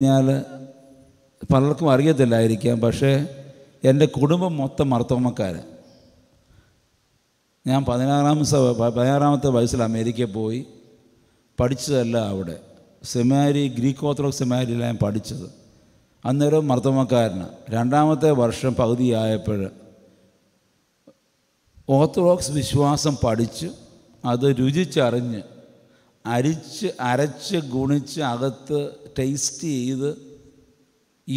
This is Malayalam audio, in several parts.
കഴിഞ്ഞാൽ പലർക്കും അറിയത്തില്ലായിരിക്കാം പക്ഷേ എൻ്റെ കുടുംബം മൊത്തം മർത്തോമക്കാർ ഞാൻ പതിനാറാം പതിനാറാമത്തെ വയസ്സിൽ അമേരിക്കയിൽ പോയി പഠിച്ചതല്ല അവിടെ സെമാരി ഗ്രീക്ക് ഓർത്തഡോക്സ് സെമാരിയിലാണ് ഞാൻ പഠിച്ചത് അന്നേരം മർത്തോമക്കാരന് രണ്ടാമത്തെ വർഷം പകുതിയായപ്പോൾ ഓർത്തഡോക്സ് വിശ്വാസം പഠിച്ച് അത് രുചിച്ചറിഞ്ഞ് അരിച്ച് അരച്ച് ഗുണിച്ച് അകത്ത് ടേസ്റ്റ് ചെയ്ത്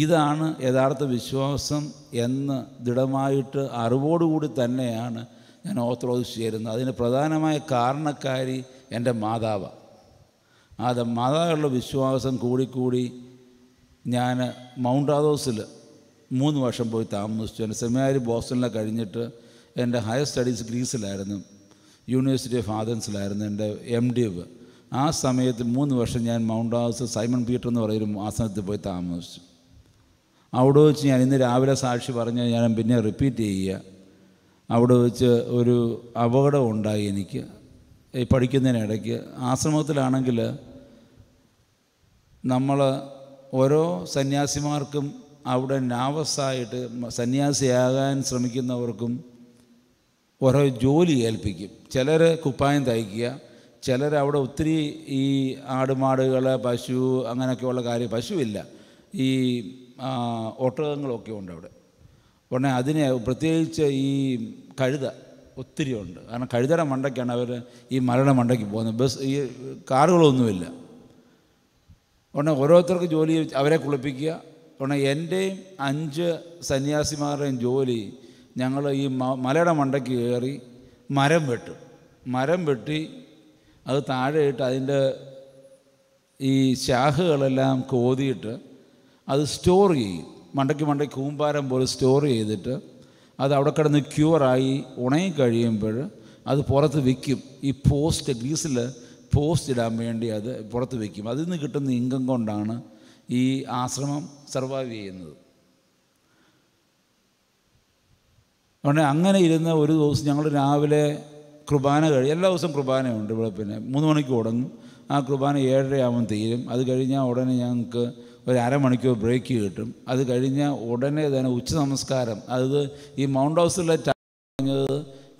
ഇതാണ് യഥാർത്ഥ വിശ്വാസം എന്ന് ദൃഢമായിട്ട് അറിവോടുകൂടി തന്നെയാണ് ഞാൻ ഓർത്തഡോക്സ് ചേരുന്നത് അതിന് പ്രധാനമായ കാരണക്കാരി എൻ്റെ മാതാവ് അത് മാതാവുള്ള വിശ്വാസം കൂടിക്കൂടി ഞാൻ മൗണ്ട് ആദോസിൽ മൂന്ന് വർഷം പോയി താമസിച്ചു എൻ്റെ സെമിനാരി ബോസ്റ്റണിൽ കഴിഞ്ഞിട്ട് എൻ്റെ ഹയർ സ്റ്റഡീസ് ഗ്രീസിലായിരുന്നു യൂണിവേഴ്സിറ്റി ഓഫ് ആദൻസിലായിരുന്നു എൻ്റെ എം ഡി ആ സമയത്ത് മൂന്ന് വർഷം ഞാൻ മൗണ്ട് ഹൗസ് സൈമൺ പീറ്റർ എന്ന് പറയുന്ന ആസനത്തിൽ പോയി താമസിച്ചു അവിടെ വെച്ച് ഞാൻ ഇന്ന് രാവിലെ സാക്ഷി പറഞ്ഞാൽ ഞാൻ പിന്നെ റിപ്പീറ്റ് ചെയ്യുക അവിടെ വെച്ച് ഒരു അപകടം ഉണ്ടായി എനിക്ക് ഈ പഠിക്കുന്നതിനിടയ്ക്ക് ആശ്രമത്തിലാണെങ്കിൽ നമ്മൾ ഓരോ സന്യാസിമാർക്കും അവിടെ നാവസായിട്ട് സന്യാസിയാകാൻ ശ്രമിക്കുന്നവർക്കും ഓരോ ജോലി ഏൽപ്പിക്കും ചിലർ കുപ്പായം തയ്ക്കുക അവിടെ ഒത്തിരി ഈ ആടുമാടുകൾ പശു അങ്ങനെയൊക്കെയുള്ള കാര്യം പശുവില്ല ഈ ഒട്ടകങ്ങളൊക്കെ ഉണ്ട് അവിടെ ഉടനെ അതിനെ പ്രത്യേകിച്ച് ഈ കഴുത ഒത്തിരി ഉണ്ട് കാരണം കഴുതയുടെ മണ്ടയ്ക്കാണ് അവർ ഈ മരണ മണ്ടയ്ക്ക് പോകുന്നത് ബസ് ഈ കാറുകളൊന്നുമില്ല ഉടനെ ഓരോരുത്തർക്ക് ജോലി അവരെ കുളിപ്പിക്കുക ഉടനെ എൻ്റെയും അഞ്ച് സന്യാസിമാരുടെയും ജോലി ഞങ്ങൾ ഈ മലയുടെ മണ്ടയ്ക്ക് കയറി മരം വെട്ടും മരം വെട്ടി അത് താഴെ ഇട്ട് അതിൻ്റെ ഈ ശാഖകളെല്ലാം കോതിയിട്ട് അത് സ്റ്റോർ ചെയ്യും മണ്ടയ്ക്ക് മണ്ടയ്ക്ക് കൂമ്പാരം പോലെ സ്റ്റോർ ചെയ്തിട്ട് അത് അവിടെ കിടന്ന് ക്യൂറായി ഉണങ്ങി കഴിയുമ്പോൾ അത് പുറത്ത് വയ്ക്കും ഈ പോസ്റ്റ് ഗ്രീസിൽ പോസ്റ്റ് ഇടാൻ വേണ്ടി അത് പുറത്ത് വയ്ക്കും അതിൽ നിന്ന് കിട്ടുന്ന ഇൻകം കൊണ്ടാണ് ഈ ആശ്രമം സർവൈവ് ചെയ്യുന്നത് അതുകൊണ്ട് അങ്ങനെ ഇരുന്ന ഒരു ദിവസം ഞങ്ങൾ രാവിലെ കുർബാന കഴിയും എല്ലാ ദിവസവും കുർബാനയുണ്ട് ഇവിടെ പിന്നെ മൂന്ന് മണിക്ക് തുടങ്ങും ആ കുർബാന ഏഴരയാകുമ്പം തീരും അത് കഴിഞ്ഞാൽ ഉടനെ ഞങ്ങൾക്ക് ഒരു അരമണിക്കൂർ ബ്രേക്ക് കിട്ടും അത് കഴിഞ്ഞാൽ ഉടനെ തന്നെ ഉച്ച നമസ്കാരം അത് ഈ മൗണ്ട് ഹൗസിലെ ടൈം പറഞ്ഞത്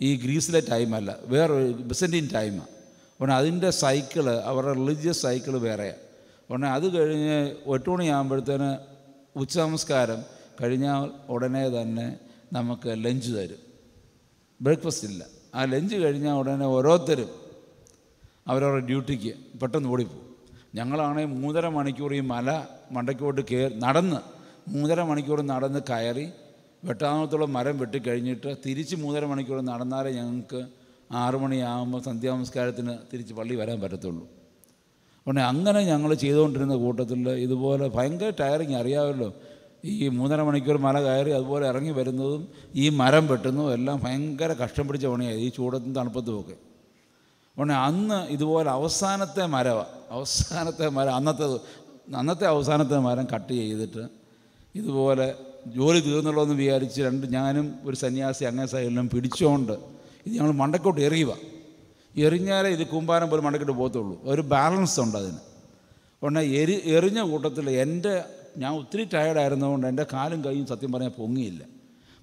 ഈ ഗ്രീസിലെ ടൈമല്ല വേറൊരു ബിസൻറ്റീൻ ടൈമാണ് ഉടനെ അതിൻ്റെ സൈക്കിള് അവരുടെ റിലീജിയസ് സൈക്കിള് വേറെയാണ് ഉടനെ അത് കഴിഞ്ഞ് എട്ട് മണിയാകുമ്പോഴത്തേന് ഉച്ച നമസ്കാരം കഴിഞ്ഞാൽ ഉടനെ തന്നെ നമുക്ക് ലഞ്ച് തരും ബ്രേക്ക്ഫാസ്റ്റ് ഇല്ല ആ ലഞ്ച് കഴിഞ്ഞാൽ ഉടനെ ഓരോരുത്തരും അവരവരുടെ ഡ്യൂട്ടിക്ക് പെട്ടെന്ന് ഓടിപ്പോകും ഞങ്ങളാണെങ്കിൽ മൂന്നര മണിക്കൂർ ഈ മല മണ്ടയ്ക്കോട്ട് കയറി നടന്ന് മൂന്നര മണിക്കൂർ നടന്ന് കയറി വെട്ടാമത്തുള്ള മരം വെട്ടിക്കഴിഞ്ഞിട്ട് തിരിച്ച് മൂന്നര മണിക്കൂർ നടന്നാലേ ഞങ്ങൾക്ക് ആറുമണിയാകുമ്പോൾ സന്ധ്യാനമസ്കാരത്തിന് തിരിച്ച് പള്ളി വരാൻ പറ്റത്തുള്ളൂ അപ്പോൾ അങ്ങനെ ഞങ്ങൾ ചെയ്തുകൊണ്ടിരുന്ന കൂട്ടത്തിൽ ഇതുപോലെ ഭയങ്കര ടയറിങ് അറിയാമല്ലോ ഈ മൂന്നര മണിക്കൂർ മല കയറി അതുപോലെ ഇറങ്ങി വരുന്നതും ഈ മരം വെട്ടുന്നതും എല്ലാം ഭയങ്കര കഷ്ടം പിടിച്ച പണിയായി ഈ ചൂടത്തും തണുപ്പത്തുമൊക്കെ ഉടനെ അന്ന് ഇതുപോലെ അവസാനത്തെ മരവ അവസാനത്തെ മരം അന്നത്തെ അന്നത്തെ അവസാനത്തെ മരം കട്ട് ചെയ്തിട്ട് ഇതുപോലെ ജോലി തീർന്നുള്ളതെന്ന് വിചാരിച്ച് രണ്ട് ഞാനും ഒരു സന്യാസി അങ്ങനെ സൈഡിലും പിടിച്ചുകൊണ്ട് ഇത് ഞങ്ങൾ മണ്ടക്കോട്ട് എറിയുക എറിഞ്ഞാലേ ഇത് കൂമ്പാരം പോലെ മണ്ടക്കോട്ട് പോകത്തുള്ളൂ ഒരു ബാലൻസ് ഉണ്ട് അതിന് ഉടനെ എരി എറിഞ്ഞ കൂട്ടത്തിൽ എൻ്റെ ഞാൻ ഒത്തിരി ടയർഡായിരുന്നതുകൊണ്ട് എൻ്റെ കാലും കൈയും സത്യം പറഞ്ഞാൽ പൊങ്ങിയില്ല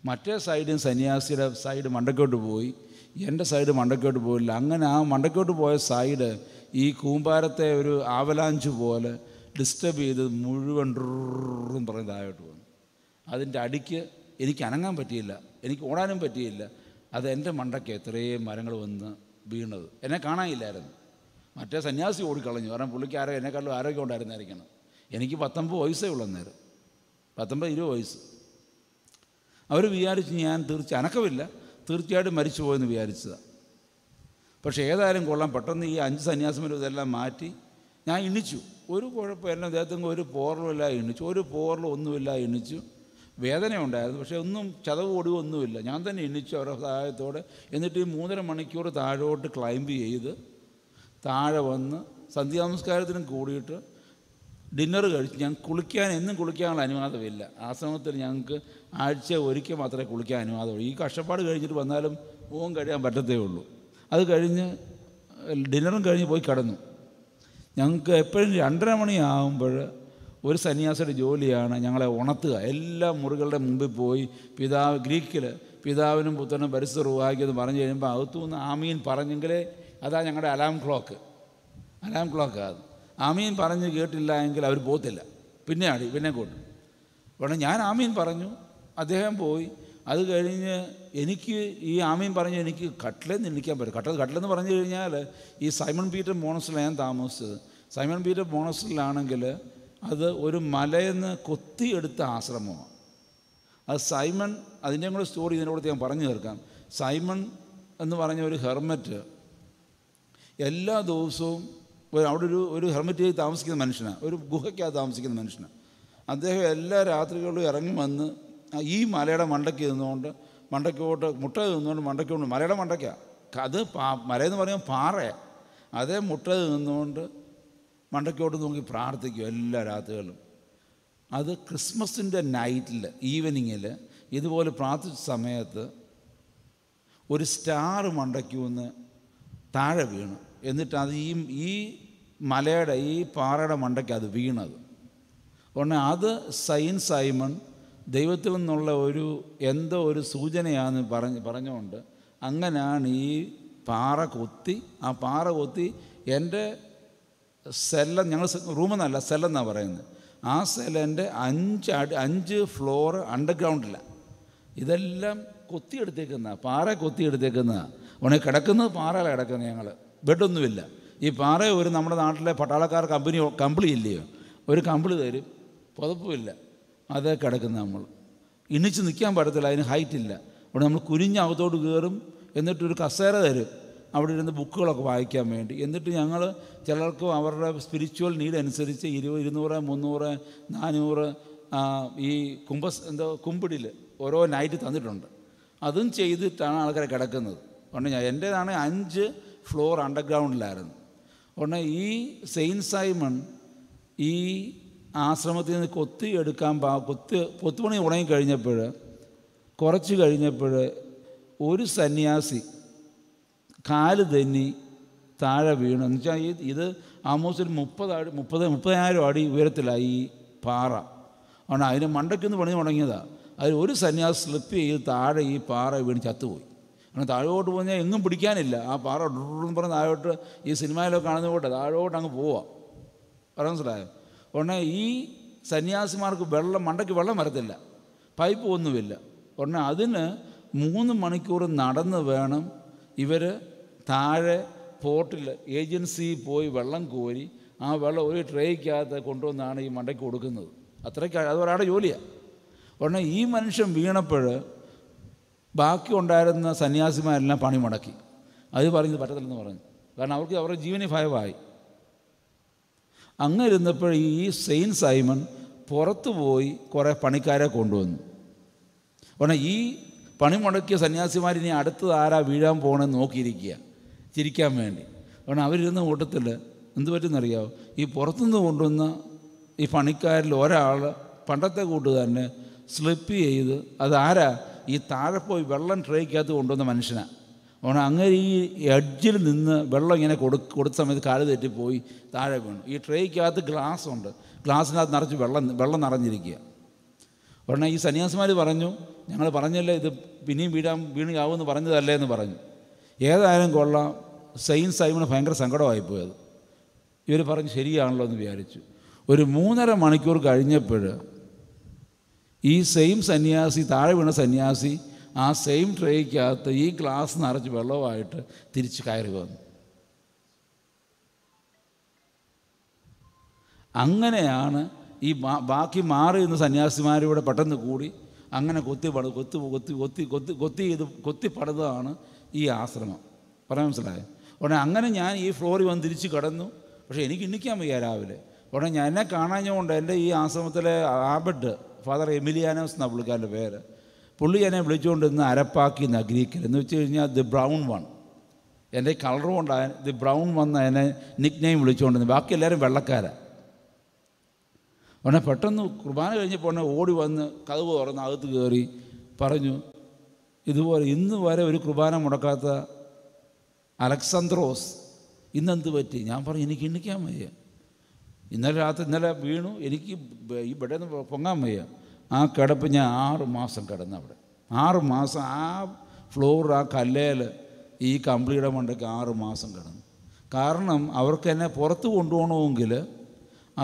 മറ്റേ സൈഡും സന്യാസിയുടെ സൈഡ് മണ്ടക്കോട്ട് പോയി എൻ്റെ സൈഡ് മണ്ടക്കോട്ട് പോയില്ല അങ്ങനെ ആ മണ്ടക്കോട്ട് പോയ സൈഡ് ഈ കൂമ്പാരത്തെ ഒരു ആവലാഞ്ച് പോലെ ഡിസ്റ്റർബ് ചെയ്ത് മുഴുവൻ ഡ്രും പറഞ്ഞതായിട്ട് വന്നു അതിൻ്റെ അടിക്ക് എനിക്ക് അനങ്ങാൻ പറ്റിയില്ല എനിക്ക് ഓടാനും പറ്റിയില്ല അത് എൻ്റെ മണ്ടയ്ക്ക് എത്രയും മരങ്ങൾ വന്ന് വീണത് എന്നെ കാണാനില്ലായിരുന്നു മറ്റേ സന്യാസി ഓടിക്കളഞ്ഞു കാരണം പുള്ളിക്ക് ആരോ എന്നെക്കാളും ആരോഗ്യം ഉണ്ടായിരുന്നായിരിക്കണം എനിക്ക് പത്തൊമ്പത് വയസ്സേ ഉള്ളു നേരം പത്തൊമ്പത് ഇരുപത് വയസ്സ് അവർ വിചാരിച്ച് ഞാൻ തീർച്ച അനക്കമില്ല തീർച്ചയായിട്ടും മരിച്ചു പോയെന്ന് വിചാരിച്ചതാണ് പക്ഷേ ഏതായാലും കൊള്ളാം പെട്ടെന്ന് ഈ അഞ്ച് സന്യാസിമാരും ഇതെല്ലാം മാറ്റി ഞാൻ ഇണിച്ചു ഒരു കുഴപ്പമില്ല അദ്ദേഹത്തിന് ഒരു പോറലുമില്ല ഇണിച്ചു ഒരു പോറലും ഒന്നുമില്ല ഇണിച്ചു വേദന ഉണ്ടായിരുന്നു പക്ഷേ ഒന്നും ചതവ് ഒടിവ് ഒന്നുമില്ല ഞാൻ തന്നെ ഇണിച്ചു അവരുടെ സഹായത്തോടെ എന്നിട്ട് ഈ മൂന്നര മണിക്കൂർ താഴോട്ട് ക്ലൈംബ് ചെയ്ത് താഴെ വന്ന് സന്ധ്യാനമസ്കാരത്തിനും കൂടിയിട്ട് ഡിന്നർ കഴിച്ച് ഞാൻ കുളിക്കാൻ എന്നും കുളിക്കാനുള്ള അനുവാദമില്ല ആശ്രമത്തിൽ ഞങ്ങൾക്ക് ആഴ്ച ഒരിക്കൽ മാത്രമേ കുളിക്കാൻ അനുവാദമുള്ളൂ ഈ കഷ്ടപ്പാട് കഴിഞ്ഞിട്ട് വന്നാലും മുഖം കഴിയാൻ പറ്റത്തേ ഉള്ളൂ അത് കഴിഞ്ഞ് ഡിന്നറും കഴിഞ്ഞ് പോയി കിടന്നു ഞങ്ങൾക്ക് എപ്പോഴും രണ്ടര മണിയാകുമ്പോൾ ഒരു സന്യാസിയുടെ ജോലിയാണ് ഞങ്ങളെ ഉണർത്തുക എല്ലാ മുറികളുടെ മുമ്പിൽ പോയി പിതാവ് ഗ്രീക്കിൽ പിതാവിനും പുത്രനും പരിസ്ഥിതി ഉറവാക്കിയെന്ന് പറഞ്ഞു കഴിയുമ്പോൾ അകത്തു നിന്ന് ആമീൻ പറഞ്ഞെങ്കിലേ അതാ ഞങ്ങളുടെ അലാം ക്ലോക്ക് അലാം ക്ലോക്കാണ് അത് ആമീൻ പറഞ്ഞ് കേട്ടില്ല എങ്കിൽ അവർ പോകത്തില്ല പിന്നെ ആടി പിന്നെ കൂട്ടും വേണം ഞാൻ ആമീൻ പറഞ്ഞു അദ്ദേഹം പോയി അത് കഴിഞ്ഞ് എനിക്ക് ഈ ആമീൻ പറഞ്ഞ് എനിക്ക് കട്ടിലെന്ന് എണ്ണിക്കാൻ പറ്റും കട്ടൽ കട്ടിലെന്ന് പറഞ്ഞു കഴിഞ്ഞാൽ ഈ സൈമൺ പീറ്റർ മോണസിലാണ് ഞാൻ താമസിച്ചത് സൈമൺ പീറ്റർ മോണസിലാണെങ്കിൽ അത് ഒരു മലയെന്ന് കൊത്തിയെടുത്ത ആശ്രമമാണ് അത് സൈമൺ അതിൻ്റെ കൂടെ സ്റ്റോറി കൂടെ ഞാൻ പറഞ്ഞു തീർക്കാം സൈമൺ എന്ന് പറഞ്ഞ ഒരു ഹെർമറ്റ് എല്ലാ ദിവസവും അവിടെ ഒരു ഒരു ഹെർമിറ്റേജ് താമസിക്കുന്ന മനുഷ്യനാണ് ഒരു ഗുഹയ്ക്കകത്ത് താമസിക്കുന്ന മനുഷ്യനാണ് അദ്ദേഹം എല്ലാ രാത്രികളിലും ഇറങ്ങി വന്ന് ഈ മലയുടെ മണ്ടയ്ക്ക് നിന്നുകൊണ്ട് മണ്ടയ്ക്കോട്ട് മുട്ട നിന്നുകൊണ്ട് മണ്ടയ്ക്കോട്ട് മലയുടെ മണ്ടയ്ക്കാണ് അത് പാ മലയെന്ന് പറയുമ്പോൾ പാറയാണ് അതേ മുട്ട നിന്നുകൊണ്ട് മണ്ടയ്ക്കോട്ട് നോക്കി പ്രാർത്ഥിക്കും എല്ലാ രാത്രികളും അത് ക്രിസ്മസിൻ്റെ നൈറ്റിൽ ഈവനിങ്ങിൽ ഇതുപോലെ പ്രാർത്ഥിച്ച സമയത്ത് ഒരു സ്റ്റാർ മണ്ടയ്ക്കുമെന്ന് താഴെ വീണു എന്നിട്ട് അത് ഈ ഈ മലയുടെ ഈ പാറയുടെ മണ്ടയ്ക്ക് അത് വീണത് ഉടനെ അത് സൈൻ ദൈവത്തിൽ നിന്നുള്ള ഒരു എന്തോ ഒരു സൂചനയാന്ന് പറഞ്ഞ് പറഞ്ഞുകൊണ്ട് അങ്ങനെയാണ് ഈ പാറ കൊത്തി ആ പാറ കൊത്തി എൻ്റെ സെല്ല ഞങ്ങൾ റൂമെന്നല്ല സെല്ലെന്നാണ് പറയുന്നത് ആ സെല്ലെൻ്റെ അഞ്ച് അടി അഞ്ച് ഫ്ലോർ അണ്ടർഗ്രൗണ്ടില്ല ഇതെല്ലാം കൊത്തിയെടുത്തേക്കുന്ന പാറ കൊത്തിയെടുത്തേക്കുന്ന ഉണെ കിടക്കുന്നത് പാറ കിടക്കുന്നത് ഞങ്ങൾ ബെഡൊന്നുമില്ല ഈ പാറ ഒരു നമ്മുടെ നാട്ടിലെ പട്ടാളക്കാർ കമ്പനി കമ്പിളി ഇല്ലയോ ഒരു കമ്പിളി തരും പുതപ്പുമില്ല അതേ കിടക്കുന്ന നമ്മൾ ഇണിച്ച് നിൽക്കാൻ പറ്റത്തില്ല അതിന് ഹൈറ്റ് ഇല്ല അവിടെ നമ്മൾ കുനിഞ്ഞ് അകത്തോട്ട് കയറും എന്നിട്ടൊരു കസേര തരും അവിടെ ഇരുന്ന് ബുക്കുകളൊക്കെ വായിക്കാൻ വേണ്ടി എന്നിട്ട് ഞങ്ങൾ ചിലർക്ക് അവരുടെ സ്പിരിച്വൽ നീഡ് അനുസരിച്ച് ഇരുപത് ഇരുന്നൂറ് മുന്നൂറ് നാനൂറ് ഈ കുംഭസ് എന്തോ കുമ്പിടിൽ ഓരോ നൈറ്റ് തന്നിട്ടുണ്ട് അതും ചെയ്തിട്ടാണ് ആൾക്കാരെ കിടക്കുന്നത് പറഞ്ഞു ഞാൻ എൻ്റേതാണ് അഞ്ച് ഫ്ലോർ അണ്ടർഗ്രൗണ്ടിലായിരുന്നു ഉടനെ ഈ സെയിൻ സൈമൺ ഈ ആശ്രമത്തിൽ നിന്ന് കൊത്തി എടുക്കാൻ പാ കൊത്തി കൊത്തുപണി ഉണങ്ങിക്കഴിഞ്ഞപ്പോൾ കുറച്ച് കഴിഞ്ഞപ്പോൾ ഒരു സന്യാസി കാല് തന്നി താഴെ വീണു എന്ന് വെച്ചാൽ ഈ ഇത് ഒരു മുപ്പത് അടി മുപ്പത് മുപ്പതിനായിരം അടി ഉയരത്തിലാണ് ഈ പാറ ആണ് അതിന് മണ്ടയ്ക്കൊന്ന് പണി തുടങ്ങിയതാണ് അതിൽ ഒരു സന്യാസി സ്ലിപ്പ് ചെയ്ത് താഴെ ഈ പാറ വീണ് ചത്തുപോയി അങ്ങനെ താഴോട്ട് പോകുന്ന എങ്ങും പിടിക്കാനില്ല ആ പാറ എന്ന് പറഞ്ഞ് താഴോട്ട് ഈ സിനിമയിലൊക്കെ കാണുന്ന പോട്ടെ താഴോട്ട് അങ്ങ് പോവാം പറയാൻ മനസ്സിലായോ ഉടനെ ഈ സന്യാസിമാർക്ക് വെള്ളം മണ്ടയ്ക്ക് വെള്ളം വരത്തില്ല പൈപ്പ് ഒന്നുമില്ല ഉടനെ അതിന് മൂന്ന് മണിക്കൂർ നടന്ന് വേണം ഇവർ താഴെ പോർട്ടിൽ ഏജൻസി പോയി വെള്ളം കോരി ആ വെള്ളം ഒരു ട്രേക്കകത്ത് കൊണ്ടുവന്നാണ് ഈ മണ്ടയ്ക്ക് കൊടുക്കുന്നത് അത്രയ്ക്ക് അതൊരാളുടെ ജോലിയാണ് ഉടനെ ഈ മനുഷ്യൻ വീണപ്പോൾ ബാക്കി ഉണ്ടായിരുന്ന സന്യാസിമാരെല്ലാം പണി മുടക്കി അത് പറഞ്ഞത് പറ്റത്തില്ലെന്ന് പറഞ്ഞു കാരണം അവർക്ക് അവരുടെ ജീവന് ഭയമായി അങ്ങനെ ഇരുന്നപ്പോൾ ഈ സെയിൻ സൈമൺ പുറത്തു പോയി കുറേ പണിക്കാരെ കൊണ്ടുവന്നു പറഞ്ഞാൽ ഈ പണി മുടക്കിയ സന്യാസിമാരിനി അടുത്തത് ആരാ വീഴാൻ പോകണമെന്ന് നോക്കിയിരിക്കുക ചിരിക്കാൻ വേണ്ടി കാരണം അവരിരുന്ന കൂട്ടത്തിൽ എന്ത് പറ്റുമെന്നറിയാമോ ഈ പുറത്തുനിന്ന് കൊണ്ടുവന്ന ഈ പണിക്കാരിൽ ഒരാൾ പണ്ടത്തെ കൂട്ട് തന്നെ സ്ലിപ്പ് ചെയ്ത് അതാരാ ഈ താഴെ പോയി വെള്ളം ട്രേക്കകത്ത് കൊണ്ടുവന്ന മനുഷ്യനാണ് അതുകൊണ്ട് അങ്ങനെ ഈ എഡ്ജിൽ നിന്ന് വെള്ളം ഇങ്ങനെ കൊടു കൊടുത്ത സമയത്ത് കാല് തെറ്റിപ്പോയി താഴെ വീണു ഈ ട്രേക്കകത്ത് ഗ്ലാസ് ഉണ്ട് ഗ്ലാസ്സിനകത്ത് നിറച്ച് വെള്ളം വെള്ളം നിറഞ്ഞിരിക്കുക ഉടനെ ഈ സന്യാസിമാർ പറഞ്ഞു ഞങ്ങൾ പറഞ്ഞല്ലേ ഇത് പിന്നെയും വീഴാൻ വീണാവുമെന്ന് പറഞ്ഞതല്ലേ എന്ന് പറഞ്ഞു ഏതായാലും കൊള്ളാം സെയിൻ സൈമിന് ഭയങ്കര സങ്കടമായിപ്പോയത് ഇവർ പറഞ്ഞു ശരിയാണല്ലോ എന്ന് വിചാരിച്ചു ഒരു മൂന്നര മണിക്കൂർ കഴിഞ്ഞപ്പോൾ ഈ സെയിം സന്യാസി താഴെ വീണ സന്യാസി ആ സെയിം ട്രേക്കകത്ത് ഈ ഗ്ലാസ് നിറച്ച് വെള്ളമായിട്ട് തിരിച്ച് കയറി വന്നു അങ്ങനെയാണ് ഈ ബാക്കി മാറി നിന്ന് സന്യാസിമാരിവിടെ പെട്ടെന്ന് കൂടി അങ്ങനെ കൊത്തി പട കൊത്തി കൊത്തി കൊത്തി കൊത്തി കൊത്തി ചെയ്ത് കൊത്തി ഈ ആശ്രമം പറയാൻ മനസ്സിലായോ ഉടനെ അങ്ങനെ ഞാൻ ഈ ഫ്ലോറിൽ വന്ന് തിരിച്ച് കിടന്നു പക്ഷേ എനിക്ക് ഇണിക്കാൻ വയ്യ രാവിലെ ഉടനെ ഞാൻ എന്നെ കാണാഞ്ഞുകൊണ്ട് എൻ്റെ ഈ ആശ്രമത്തിലെ ആബഡ് ഫാദർ എമിലിയാനോസ് എന്നാണ് പുള്ളിക്കാരൻ്റെ പേര് പുള്ളി എന്നെ വിളിച്ചുകൊണ്ടിരുന്ന അരപ്പാക്കി എന്ന ഗ്രീക്കിൽ എന്ന് വെച്ച് കഴിഞ്ഞാൽ ദി ബ്രൗൺ വൺ എൻ്റെ കളർ കൊണ്ടാണ് ദി ബ്രൗൺ വൺ എന്നെ നിക് നെയിം വിളിച്ചുകൊണ്ടിരുന്നു ബാക്കി എല്ലാവരും വെള്ളക്കാരാണ് ഉടനെ പെട്ടെന്ന് കുർബാന കഴിഞ്ഞപ്പോൾ ഉടനെ ഓടി വന്ന് കതവ് തുറന്ന് അകത്ത് കയറി പറഞ്ഞു ഇതുപോലെ ഇന്ന് വരെ ഒരു കുർബാന മുടക്കാത്ത അലക്സാന്ത്രോസ് ഇന്നെന്ത് പറ്റി ഞാൻ പറഞ്ഞു എനിക്ക് എണ്ണിക്കാൻ വയ്യ ഇന്നലെ രാത്രി ഇന്നലെ വീണു എനിക്ക് ഈ ഇവിടെ നിന്ന് പൊങ്ങാൻ വയ്യ ആ കിടപ്പ് ഞാൻ ആറ് മാസം കിടന്നു അവിടെ ആറ് മാസം ആ ഫ്ലോർ ആ കല്ലേൽ ഈ കമ്പിളിയുടെ മണ്ടയ്ക്ക് ആറ് മാസം കിടന്നു കാരണം അവർക്ക് എന്നെ പുറത്ത് കൊണ്ടുപോകണമെങ്കിൽ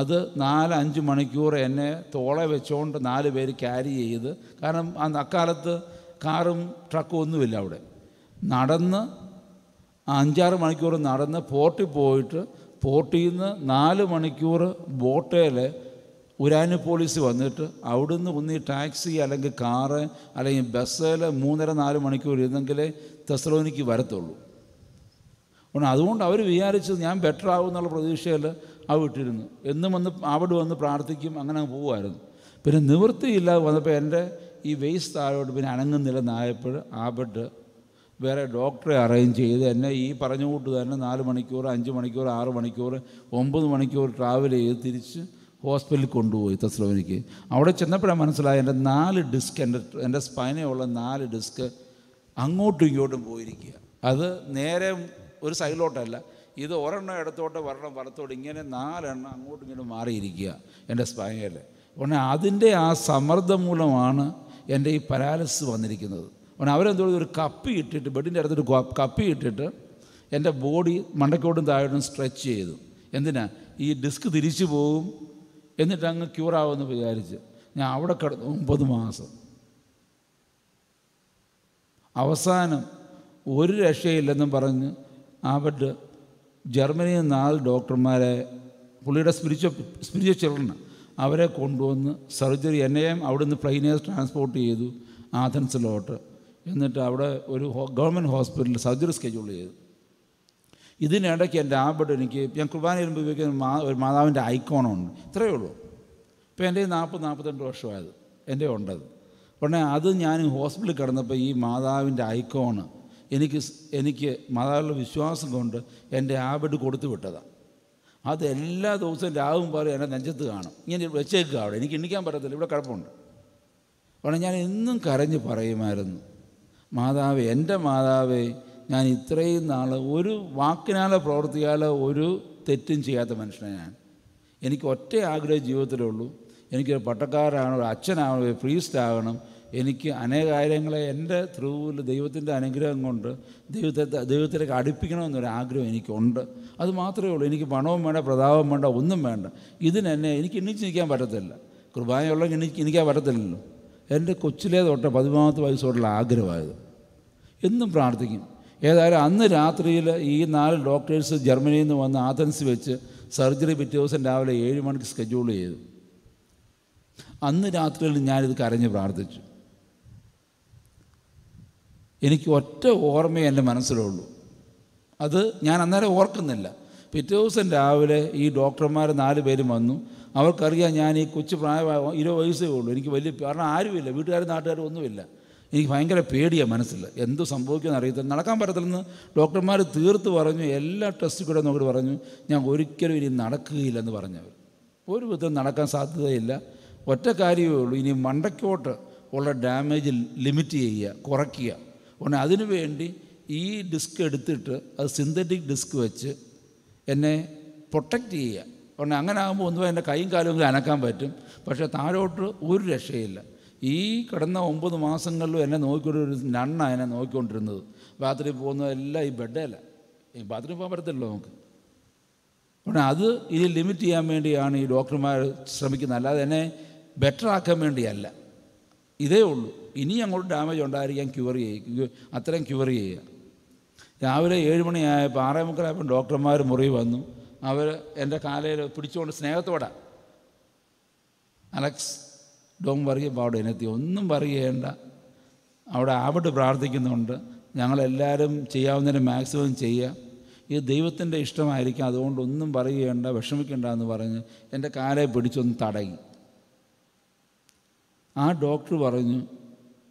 അത് നാല് അഞ്ച് മണിക്കൂർ എന്നെ തോളെ വെച്ചുകൊണ്ട് നാല് പേര് ക്യാരി ചെയ്ത് കാരണം അക്കാലത്ത് കാറും ട്രക്കും ഒന്നുമില്ല അവിടെ നടന്ന് അഞ്ചാറ് മണിക്കൂർ നടന്ന് പോർട്ടിൽ പോയിട്ട് പോർട്ടിൽ നിന്ന് നാല് മണിക്കൂർ ബോട്ടയിൽ പോളിസി വന്നിട്ട് നിന്ന് ഒന്ന് ഈ ടാക്സി അല്ലെങ്കിൽ കാറ് അല്ലെങ്കിൽ ബസ്സിൽ മൂന്നര നാല് മണിക്കൂർ ഇരുന്നെങ്കിലേ തെസ്ലോനിക്ക് വരത്തുള്ളൂ അതുകൊണ്ട് അതുകൊണ്ട് അവർ വിചാരിച്ചത് ഞാൻ ബെറ്റർ ആവും എന്നുള്ള പ്രതീക്ഷയിൽ വിട്ടിരുന്നു എന്നും വന്ന് അവിടെ വന്ന് പ്രാർത്ഥിക്കും അങ്ങനെ പോകുമായിരുന്നു പിന്നെ നിവൃത്തിയില്ലാതെ വന്നപ്പോൾ എൻ്റെ ഈ വെയ്സ് താഴോട്ട് പിന്നെ അനങ്ങുന്നില്ലെന്നായപ്പോൾ ബെഡ് വേറെ ഡോക്ടറെ അറേഞ്ച് ചെയ്ത് എന്നെ ഈ പറഞ്ഞു കൂട്ട് തന്നെ നാല് മണിക്കൂർ അഞ്ച് മണിക്കൂർ ആറ് മണിക്കൂർ ഒമ്പത് മണിക്കൂർ ട്രാവൽ ചെയ്ത് തിരിച്ച് ഹോസ്പിറ്റലിൽ കൊണ്ടുപോയി തസ്ലോവിനിക്ക് അവിടെ ചെന്നപ്പോഴാണ് മനസ്സിലായത് എൻ്റെ നാല് ഡിസ്ക് എൻ്റെ എൻ്റെ സ്പൈനയുള്ള നാല് ഡിസ്ക് അങ്ങോട്ടും ഇങ്ങോട്ടും പോയിരിക്കുക അത് നേരെ ഒരു സൈഡിലോട്ടല്ല ഇത് ഒരെണ്ണം ഇടത്തോട്ട് ഒരെണ്ണം വലത്തോട്ട് ഇങ്ങനെ നാലെണ്ണം അങ്ങോട്ടും ഇങ്ങോട്ടും മാറിയിരിക്കുക എൻ്റെ സ്പൈനയിൽ ഉടനെ അതിൻ്റെ ആ സമ്മർദ്ദം മൂലമാണ് എൻ്റെ ഈ പരാലിസിസ് വന്നിരിക്കുന്നത് അവൻ അവരെന്തോ ഒരു കപ്പി ഇട്ടിട്ട് ബെഡിൻ്റെ അടുത്തൊരു കപ്പി ഇട്ടിട്ട് എൻ്റെ ബോഡി മണ്ടക്കോട്ടും താഴോട്ടും സ്ട്രെച്ച് ചെയ്തു എന്തിനാ ഈ ഡിസ്ക് തിരിച്ചു പോകും എന്നിട്ട് അങ്ങ് ക്യൂറാവുമെന്ന് വിചാരിച്ച് ഞാൻ അവിടെ കിടന്നു ഒമ്പത് മാസം അവസാനം ഒരു രക്ഷയില്ലെന്നും പറഞ്ഞ് ആ ബെഡ് ജർമ്മനിയിൽ നാല് ഡോക്ടർമാരെ പുള്ളിയുടെ സ്പിരിച്വൽ സ്പിരിച്വൽ ചിൽഡ്രൻ അവരെ കൊണ്ടുവന്ന് സർജറി എന്നെയും അവിടുന്ന് പ്ലെയിനേഴ്സ് ട്രാൻസ്പോർട്ട് ചെയ്തു ആഥൻസിലോട്ട് എന്നിട്ട് അവിടെ ഒരു ഗവൺമെൻറ് ഹോസ്പിറ്റലിൽ സർജറി സ്കെഡ്യൂൾ ചെയ്തു ഇതിനിടയ്ക്ക് എൻ്റെ ആപ്പിട്ട് എനിക്ക് ഞാൻ കുർബാന വരുമ്പോൾ ഉപയോഗിക്കുന്ന മാ ഒരു മാതാവിൻ്റെ ഐക്കോണുണ്ട് ഇത്രയേ ഉള്ളൂ ഇപ്പോൾ എൻ്റെ നാൽപ്പത് നാൽപ്പത്തിരണ്ട് വർഷമായത് എൻ്റെ ഉണ്ടത് ഉടനെ അത് ഞാൻ ഹോസ്പിറ്റലിൽ കിടന്നപ്പോൾ ഈ മാതാവിൻ്റെ ഐക്കോണ് എനിക്ക് എനിക്ക് മാതാവിലുള്ള വിശ്വാസം കൊണ്ട് എൻ്റെ ആപ്പിട്ട് കൊടുത്തു വിട്ടതാണ് അത് എല്ലാ ദിവസവും രാവും പാലും എന്നെ നെഞ്ചത്ത് കാണും ഇങ്ങനെ വെച്ചേക്കുക അവിടെ എനിക്ക് എണ്ണിക്കാൻ പറ്റത്തില്ല ഇവിടെ കുഴപ്പമുണ്ട് ഉടനെ ഞാൻ എന്നും കരഞ്ഞ് പറയുമായിരുന്നു മാതാവ് എൻ്റെ മാതാവ് ഞാൻ ഇത്രയും നാൾ ഒരു വാക്കിനാലോ പ്രവർത്തിയാലോ ഒരു തെറ്റും ചെയ്യാത്ത മനുഷ്യനാണ് ഞാൻ എനിക്ക് ഒറ്റ ആഗ്രഹം ഉള്ളൂ എനിക്കൊരു പട്ടക്കാരാകണം ഒരു അച്ഛനാകണം ഒരു പ്രീസ്റ്റ് ആകണം എനിക്ക് അനേക കാര്യങ്ങളെ എൻ്റെ ത്രൂവിൽ ദൈവത്തിൻ്റെ അനുഗ്രഹം കൊണ്ട് ദൈവത്തെ ദൈവത്തിലേക്ക് അടുപ്പിക്കണമെന്നൊരു ആഗ്രഹം എനിക്കുണ്ട് അത് മാത്രമേ ഉള്ളൂ എനിക്ക് പണവും വേണ്ട പ്രതാപം വേണ്ട ഒന്നും വേണ്ട ഇതിനെന്നെ എനിക്ക് എണ്ണിച്ച് നിൽക്കാൻ പറ്റത്തില്ല കൃപായുള്ള എനിക്ക് എനിക്കാൻ പറ്റത്തില്ലല്ലോ എൻ്റെ കൊച്ചിലേ തൊട്ട് പതിമൂന്നാമത്തെ വയസ്സോടുള്ള ആഗ്രഹമായത് എന്നും പ്രാർത്ഥിക്കും ഏതായാലും അന്ന് രാത്രിയിൽ ഈ നാല് ഡോക്ടേഴ്സ് ജർമ്മനിയിൽ നിന്ന് വന്ന് ആഥൻസ് വെച്ച് സർജറി പിറ്റേ ദിവസം രാവിലെ ഏഴ് മണിക്ക് സ്കെഡ്യൂൾ ചെയ്തു അന്ന് രാത്രിയിൽ ഞാനിത് കരഞ്ഞ് പ്രാർത്ഥിച്ചു എനിക്ക് ഒറ്റ ഓർമ്മയേ എൻ്റെ മനസ്സിലുള്ളൂ അത് ഞാൻ അന്നേരം ഓർക്കുന്നില്ല പിറ്റേ ദിവസം രാവിലെ ഈ ഡോക്ടർമാർ നാല് പേരും വന്നു അവർക്കറിയാം ഞാൻ ഈ കൊച്ചു പ്രായമായ ഇരുപത് വയസ്സേ ഉള്ളൂ എനിക്ക് വലിയ കാരണം ആരുമില്ല വീട്ടുകാരും നാട്ടുകാരും ഒന്നുമില്ല എനിക്ക് ഭയങ്കര പേടിയാണ് മനസ്സിൽ എന്ത് സംഭവിക്കുമെന്ന് അറിയത്തില്ല നടക്കാൻ പറ്റത്തില്ലെന്ന് ഡോക്ടർമാർ തീർത്ത് പറഞ്ഞു എല്ലാ ടെസ്റ്റും കൂടെ നോക്കി പറഞ്ഞു ഞാൻ ഒരിക്കലും ഇനി നടക്കുകയില്ലെന്ന് പറഞ്ഞവർ ഒരു വിധം നടക്കാൻ സാധ്യതയില്ല ഒറ്റ കാര്യമേ ഉള്ളൂ ഇനി മണ്ടയ്ക്കോട്ട് ഉള്ള ഡാമേജ് ലിമിറ്റ് ചെയ്യുക കുറയ്ക്കുക ഉടനെ അതിനു വേണ്ടി ഈ ഡിസ്ക് എടുത്തിട്ട് അത് സിന്തറ്റിക് ഡിസ്ക് വെച്ച് എന്നെ പ്രൊട്ടക്റ്റ് ചെയ്യുക പറഞ്ഞാൽ അങ്ങനെ ആകുമ്പോൾ ഒന്നും എൻ്റെ കൈയും കാലും അനക്കാൻ പറ്റും പക്ഷേ താഴോട്ട് ഒരു രക്ഷയില്ല ഈ കിടന്ന ഒമ്പത് മാസങ്ങളിലും എന്നെ നോക്കിക്കൊണ്ടൊരു നണ്ണ എന്നെ നോക്കിക്കൊണ്ടിരുന്നത് ബാത്റൂമിൽ എല്ലാം ഈ ബെഡല്ല ഈ ബാത്റൂമിൽ പോകാൻ പറ്റത്തില്ലല്ലോ നമുക്ക് പിന്നെ അത് ഇതിൽ ലിമിറ്റ് ചെയ്യാൻ വേണ്ടിയാണ് ഈ ഡോക്ടർമാർ ശ്രമിക്കുന്നത് അല്ലാതെ എന്നെ ബെറ്റർ ആക്കാൻ വേണ്ടിയല്ല ഇതേ ഉള്ളൂ ഇനി അങ്ങോട്ട് ഡാമേജ് ഉണ്ടായിരിക്കാൻ ക്യൂർ ചെയ്യും അത്രയും ക്യൂർ ചെയ്യുക രാവിലെ ഏഴ് മണിയായപ്പോൾ ആറേ മുക്കാലായപ്പോൾ ഡോക്ടർമാർ മുറി വന്നു അവർ എൻ്റെ കാലയിൽ പിടിച്ചുകൊണ്ട് സ്നേഹത്തോടെ അലക്സ് ഡോം വറിയ പാവിടെ ഇനത്തി ഒന്നും പറയേണ്ട അവിടെ ആവട്ട് പ്രാർത്ഥിക്കുന്നുണ്ട് ഞങ്ങളെല്ലാവരും ചെയ്യാവുന്നതിന് മാക്സിമം ചെയ്യുക ഇത് ദൈവത്തിൻ്റെ ഇഷ്ടമായിരിക്കും അതുകൊണ്ട് ഒന്നും പറയേണ്ട വിഷമിക്കേണ്ട എന്ന് പറഞ്ഞ് എൻ്റെ കാലെ പിടിച്ചൊന്ന് തടങ്ങി ആ ഡോക്ടർ പറഞ്ഞു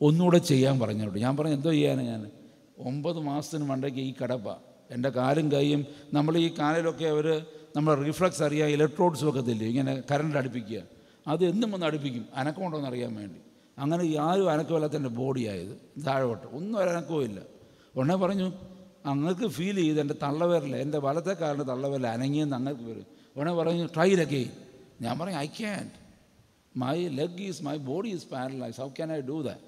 ഒന്നുകൂടെ ചെയ്യാൻ പറഞ്ഞോട്ട് ഞാൻ പറഞ്ഞു എന്തോ ചെയ്യാനാണ് ഞാൻ ഒമ്പത് മാസത്തിന് മണ്ടയ്ക്ക് ഈ കിടപ്പാണ് എൻ്റെ കാലും കൈയും നമ്മൾ ഈ കാലിലൊക്കെ അവർ നമ്മൾ റിഫ്ലക്സ് അറിയാം ഇലക്ട്രോഡ്സും ഒക്കെ തല്ലേ ഇങ്ങനെ കറണ്ട് അടുപ്പിക്കുക അത് എന്നും വന്ന് അടുപ്പിക്കും അനക്കമുണ്ടോയെന്ന് അറിയാൻ വേണ്ടി അങ്ങനെ ആരും അനക്കമില്ലാത്ത എൻ്റെ ബോഡിയായത് താഴോട്ട് ഒന്നും ഒരനക്കവുമില്ല ഉടനെ പറഞ്ഞു അങ്ങക്ക് ഫീൽ ചെയ്ത് എൻ്റെ തള്ളവരിൽ എൻ്റെ വലത്തേക്കാരൻ്റെ തള്ളവരിൽ അനങ്ങിയെന്ന് അങ്ങക്ക് വരും ഉടനെ പറഞ്ഞു ട്രൈ ലഗെയിൻ ഞാൻ പറഞ്ഞു I can my leg is my body is paralyse how can I do that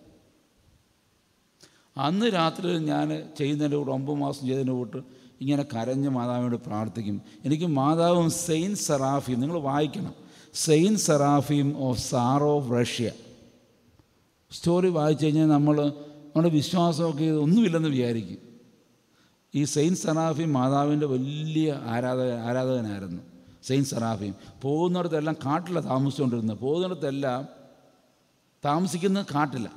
അന്ന് രാത്രി ഞാൻ ചെയ്യുന്നതിൻ്റെ കൂടെ ഒമ്പത് മാസം ചെയ്തതിൻ്റെ കൂട്ട് ഇങ്ങനെ കരഞ്ഞ് മാതാവിനോട് പ്രാർത്ഥിക്കും എനിക്ക് മാതാവും സെയിൻ സറാഫിയും നിങ്ങൾ വായിക്കണം സെയിൻ സറാഫിയും of Sarov Russia story വായിച്ചു കഴിഞ്ഞാൽ നമ്മൾ നമ്മുടെ വിശ്വാസമൊക്കെ ഒന്നുമില്ലെന്ന് വിചാരിക്കും ഈ സെയിൻ സറാഫി മാതാവിൻ്റെ വലിയ ആരാധക ആരാധകനായിരുന്നു സെയിൻ സറാഫിയും പോകുന്നിടത്തെല്ലാം കാട്ടിലാണ് താമസിച്ചുകൊണ്ടിരുന്നത് പോകുന്നിടത്തെല്ലാം താമസിക്കുന്നത് കാട്ടില്ല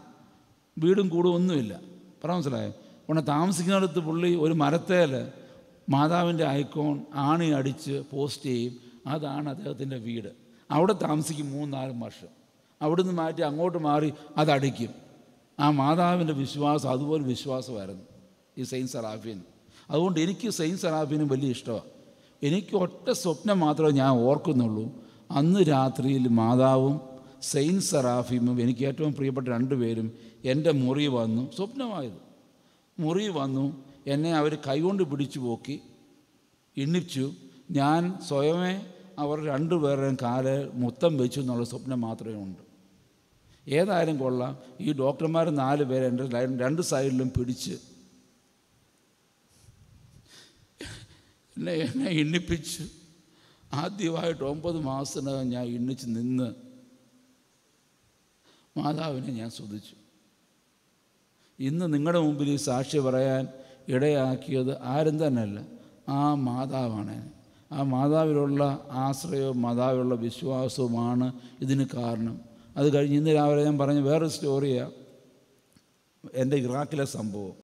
വീടും കൂടും ഒന്നുമില്ല പറ മനസ്സിലായോ ഉടനെ താമസിക്കുന്നിടത്ത് പുള്ളി ഒരു മരത്തേൽ മാതാവിൻ്റെ ഐക്കോൺ ആണി അടിച്ച് പോസ്റ്റ് ചെയ്യും അതാണ് അദ്ദേഹത്തിൻ്റെ വീട് അവിടെ താമസിക്കും മൂന്നാല് വർഷം അവിടുന്ന് മാറ്റി അങ്ങോട്ട് മാറി അതടിക്കും ആ മാതാവിൻ്റെ വിശ്വാസം അതുപോലെ വിശ്വാസമായിരുന്നു ഈ സെയിൻ സറാഫിൻ അതുകൊണ്ട് എനിക്ക് സെയിൻ സറാഫിനും വലിയ ഇഷ്ടമാണ് എനിക്ക് ഒറ്റ സ്വപ്നം മാത്രമേ ഞാൻ ഓർക്കുന്നുള്ളൂ അന്ന് രാത്രിയിൽ മാതാവും സെയിൻ സറാഫിമും എനിക്ക് ഏറ്റവും പ്രിയപ്പെട്ട രണ്ടുപേരും എൻ്റെ മുറി വന്നു സ്വപ്നമായത് മുറി വന്നു എന്നെ അവർ കൈകൊണ്ട് പിടിച്ചു പോക്കി എണ്ണിച്ചു ഞാൻ സ്വയമേ അവർ രണ്ടുപേരുടെയും കാല് മൊത്തം വെച്ചു എന്നുള്ള സ്വപ്നം മാത്രമേ ഉണ്ട് ഏതായാലും കൊള്ളാം ഈ ഡോക്ടർമാർ നാല് പേരെ എൻ്റെ രണ്ട് സൈഡിലും പിടിച്ച് എന്നെ എന്നെ എണ്ണിപ്പിച്ച് ആദ്യമായിട്ട് ഒമ്പത് മാസത്തിനകം ഞാൻ എണ്ണിച്ച് നിന്ന് മാതാവിനെ ഞാൻ ശ്രദ്ധിച്ചു ഇന്ന് നിങ്ങളുടെ മുമ്പിൽ ഈ സാക്ഷി പറയാൻ ഇടയാക്കിയത് ആരും തന്നെയല്ല ആ മാതാവാണ് ആ മാതാവിലുള്ള ആശ്രയവും മാതാവിലുള്ള വിശ്വാസവുമാണ് ഇതിന് കാരണം അത് കഴിഞ്ഞ് ഇന്ന് രാവിലെ ഞാൻ പറഞ്ഞ വേറൊരു സ്റ്റോറിയാണ് എൻ്റെ ഇറാഖിലെ സംഭവം